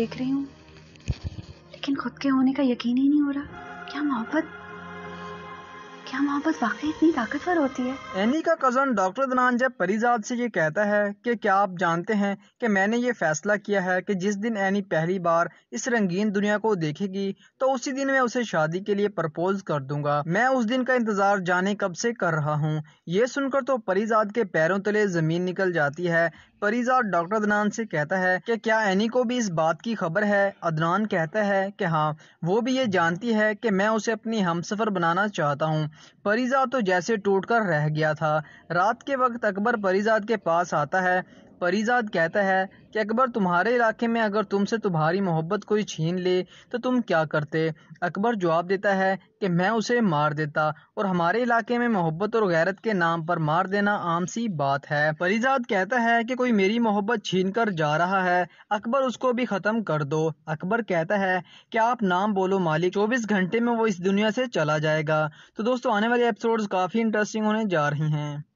देख रही हूँ लेकिन खुद के होने का यकीन ही नहीं हो रहा क्या मोहब्बत क्या मोहब्बत वाकई इतनी ताकतवर होती है एनी का कजन डॉक्टर धनंजय परिजात से ये कहता है कि क्या आप जानते हैं कि मैंने ये फैसला किया है कि जिस दिन एनी पहली बार इस रंगीन दुनिया को देखेगी तो उसी दिन मैं उसे शादी के लिए प्रपोज कर दूंगा मैं उस दिन का इंतजार जाने कब से कर रहा हूँ ये सुनकर तो परिजात के पैरों तले जमीन निकल जाती है परिजा डॉक्टर अदनान से कहता है कि क्या एनी को भी इस बात की खबर है अदनान कहता है कि हाँ वो भी ये जानती है कि मैं उसे अपनी हम सफ़र बनाना चाहता हूँ परिजा तो जैसे टूट कर रह गया था रात के वक्त अकबर परिजाद के पास आता है परिजाद कहता है कि अकबर तुम्हारे इलाके में अगर तुमसे तुम्हारी मोहब्बत कोई छीन ले तो तुम क्या करते अकबर जवाब देता है कि मैं उसे मार देता और हमारे इलाके में मोहब्बत और गैरत के नाम पर मार देना आम सी बात है परिजाद कहता है कि कोई मेरी मोहब्बत छीन कर जा रहा है अकबर उसको भी ख़त्म कर दो अकबर कहता है कि आप नाम बोलो मालिक चौबीस घंटे में वो इस दुनिया से चला जाएगा तो दोस्तों आने वाले एपिसोड काफ़ी इंटरेस्टिंग होने जा रही है